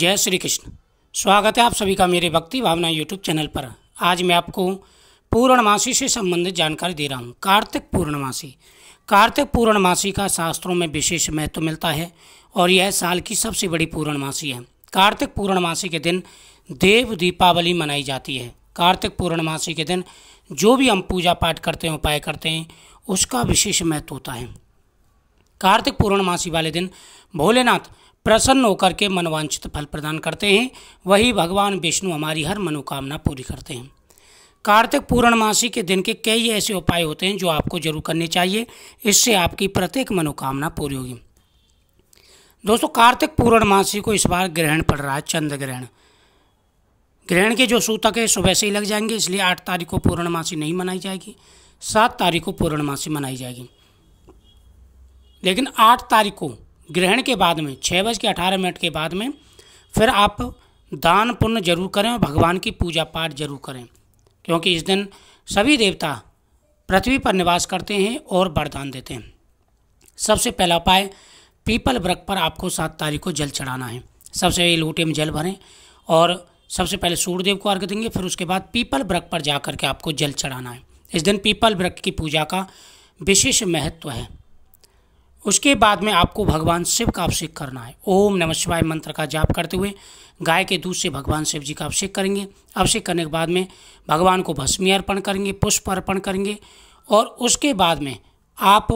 जय श्री कृष्ण स्वागत है आप सभी का मेरे भक्ति भावना यूट्यूब चैनल पर आज मैं आपको पूर्णमासी से संबंधित जानकारी दे रहा हूँ कार्तिक पूर्णमासी कार्तिक पूर्णमासी का शास्त्रों में विशेष महत्व मिलता है और यह साल की सबसे बड़ी पूर्णमासी है कार्तिक पूर्णमासी के दिन देव दीपावली मनाई जाती है कार्तिक पूर्णमासी के दिन जो भी हम पूजा पाठ करते हैं उपाय करते हैं उसका विशेष महत्व होता है कार्तिक पूर्णमासी वाले दिन भोलेनाथ प्रसन्न होकर के मनोवांछित फल प्रदान करते हैं वही भगवान विष्णु हमारी हर मनोकामना पूरी करते हैं कार्तिक पूर्णमासी के दिन के कई ऐसे उपाय होते हैं जो आपको जरूर करने चाहिए इससे आपकी प्रत्येक मनोकामना पूरी होगी दोस्तों कार्तिक पूर्णमासी को इस बार ग्रहण पड़ रहा है चंद्र ग्रहण ग्रहण के जो सूतक है सुबह से ही लग जाएंगे इसलिए आठ तारीख को पूर्णमासी नहीं मनाई जाएगी सात तारीख को पूर्णमासी मनाई जाएगी लेकिन आठ तारीख को ग्रहण के बाद में छः बज के अठारह मिनट के बाद में फिर आप दान पुण्य जरूर करें और भगवान की पूजा पाठ जरूर करें क्योंकि इस दिन सभी देवता पृथ्वी पर निवास करते हैं और वरदान देते हैं सबसे पहला उपाय पीपल वृक्ष पर आपको सात तारीख को जल चढ़ाना है सबसे पहले लोटे में जल भरें और सबसे पहले सूर्यदेव को अर्घ देंगे फिर उसके बाद पीपल व्रक पर जा करके के आपको जल चढ़ाना है इस दिन पीपल व्रक की पूजा का विशेष महत्व है उसके बाद में आपको भगवान शिव का अभिषेक करना है ओम नमः शिवाय मंत्र का जाप करते हुए गाय के दूध से भगवान शिव जी का अभिषेक करेंगे अभिषेक करने के बाद में भगवान को भस्मी अर्पण करेंगे पुष्प अर्पण करेंगे और उसके बाद में आप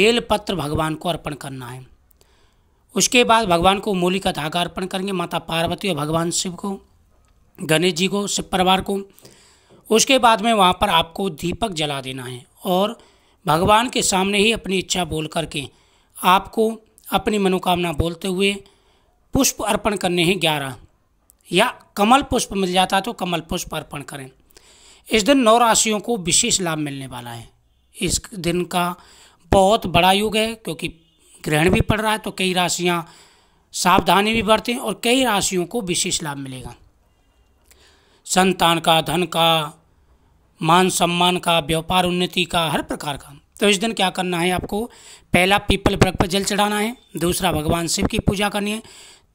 बेलपत्र भगवान को अर्पण करना है उसके बाद भगवान को मूली का धागा अर्पण करेंगे माता पार्वती और भगवान शिव को गणेश जी को शिव परिवार को उसके बाद में वहाँ पर आपको दीपक जला देना है और भगवान के सामने ही अपनी इच्छा बोल करके आपको अपनी मनोकामना बोलते हुए पुष्प अर्पण करने हैं ग्यारह या कमल पुष्प मिल जाता है तो कमल पुष्प अर्पण करें इस दिन नौ राशियों को विशेष लाभ मिलने वाला है इस दिन का बहुत बड़ा युग है क्योंकि ग्रहण भी पड़ रहा है तो कई राशियां सावधानी भी बरतें और कई राशियों को विशेष लाभ मिलेगा संतान का धन का मान सम्मान का व्यापार उन्नति का हर प्रकार का तो इस दिन क्या करना है आपको पहला पीपल वृक्ष पर जल चढ़ाना है दूसरा भगवान शिव की पूजा करनी है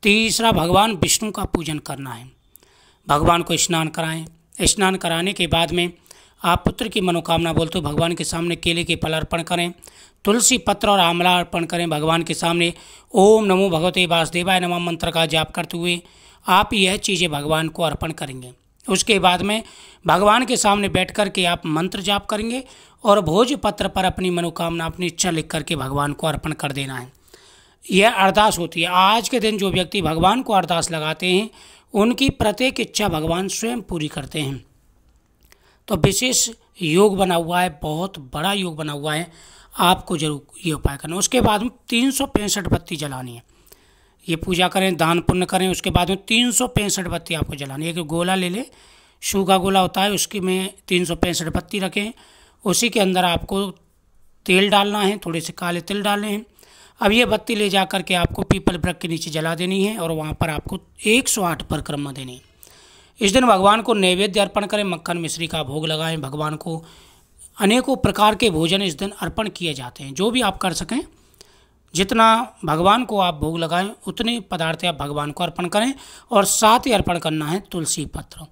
तीसरा भगवान विष्णु का पूजन करना है भगवान को स्नान कराएं स्नान कराने के बाद में आप पुत्र की मनोकामना बोलते हो भगवान के सामने केले के फल अर्पण करें तुलसी पत्र और आमला अर्पण करें भगवान के सामने ओम नमो भगवते वासुदेवाय नमः मंत्र का जाप करते हुए आप यह चीज़ें भगवान को अर्पण करेंगे उसके बाद में भगवान के सामने बैठ कर के आप मंत्र जाप करेंगे और भोज पत्र पर अपनी मनोकामना अपनी इच्छा लिख करके भगवान को अर्पण कर देना है यह अरदास होती है आज के दिन जो व्यक्ति भगवान को अरदास लगाते हैं उनकी प्रत्येक इच्छा भगवान स्वयं पूरी करते हैं तो विशेष योग बना हुआ है बहुत बड़ा योग बना हुआ है आपको जरूर ये उपाय करना उसके बाद में तीन सौ पैंसठ बत्ती जलानी है ये पूजा करें दान पुण्य करें उसके बाद में तीन सौ पैंसठ बत्ती आपको जलानी एक गोला ले लें शू का गोला होता है उसकी में तीन सौ पैंसठ बत्ती रखें उसी के अंदर आपको तेल डालना है थोड़े से काले तिल डालने हैं अब ये बत्ती ले जा करके आपको पीपल ब्रक के नीचे जला देनी है और वहाँ पर आपको एक सौ आठ परिक्रमा देनी है इस दिन भगवान को नैवेद्य अर्पण करें मक्खन मिश्री का भोग लगाएं भगवान को अनेकों प्रकार के भोजन इस दिन अर्पण किए जाते हैं जो भी आप कर सकें जितना भगवान को आप भोग लगाएं उतने पदार्थ आप भगवान को अर्पण करें और साथ ही अर्पण करना है तुलसी पत्र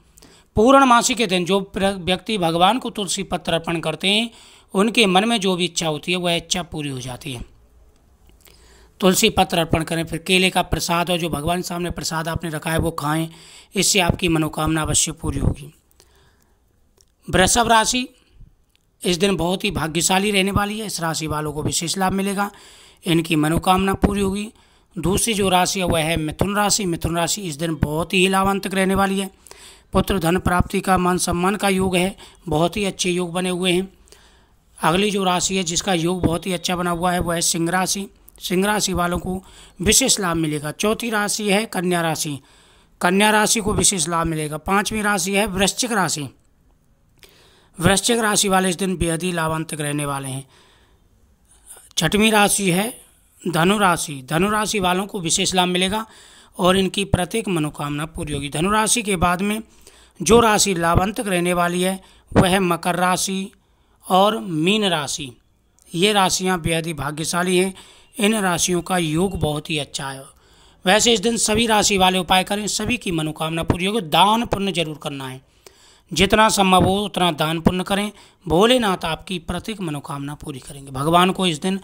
पूर्णमासी के दिन जो व्यक्ति भगवान को तुलसी पत्र अर्पण करते हैं उनके मन में जो भी इच्छा होती है वह इच्छा पूरी हो जाती है तुलसी पत्र अर्पण करें फिर केले का प्रसाद और जो भगवान सामने प्रसाद आपने रखा है वो खाएं इससे आपकी मनोकामना अवश्य पूरी होगी वृषभ राशि इस दिन बहुत ही भाग्यशाली रहने वाली है इस राशि वालों को विशेष लाभ मिलेगा इनकी मनोकामना पूरी होगी दूसरी जो राशि है वह है मिथुन राशि मिथुन राशि इस दिन बहुत ही लाभांतक रहने वाली है पुत्र धन प्राप्ति का मान सम्मान का योग है बहुत ही अच्छे योग बने हुए हैं अगली जो राशि है जिसका योग बहुत ही अच्छा बना हुआ है वह है सिंह राशि सिंह राशि वालों को विशेष लाभ मिलेगा चौथी राशि है कन्या राशि कन्या राशि को विशेष लाभ मिलेगा पाँचवीं राशि है वृश्चिक राशि वृश्चिक राशि वाले इस दिन बेहद ही लाभांतक रहने वाले हैं छठवीं राशि है धनु राशि धनु राशि वालों को विशेष लाभ मिलेगा और इनकी प्रत्येक मनोकामना पूरी होगी धनु राशि के बाद में जो राशि लाभांतक रहने वाली है वह मकर राशि और मीन राशि ये राशियां बेहद ही भाग्यशाली हैं इन राशियों का योग बहुत ही अच्छा है वैसे इस दिन सभी राशि वाले उपाय करें सभी की मनोकामना पूरी होगी दान पुण्य जरूर करना है जितना संभव हो उतना दान पुण्य करें भोलेनाथ आपकी प्रत्येक मनोकामना पूरी करेंगे भगवान को इस दिन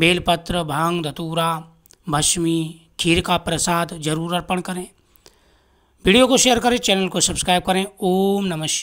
बेलपत्र भांग धतूरा भस्मी खीर का प्रसाद जरूर अर्पण करें वीडियो को शेयर करें चैनल को सब्सक्राइब करें ओम नमः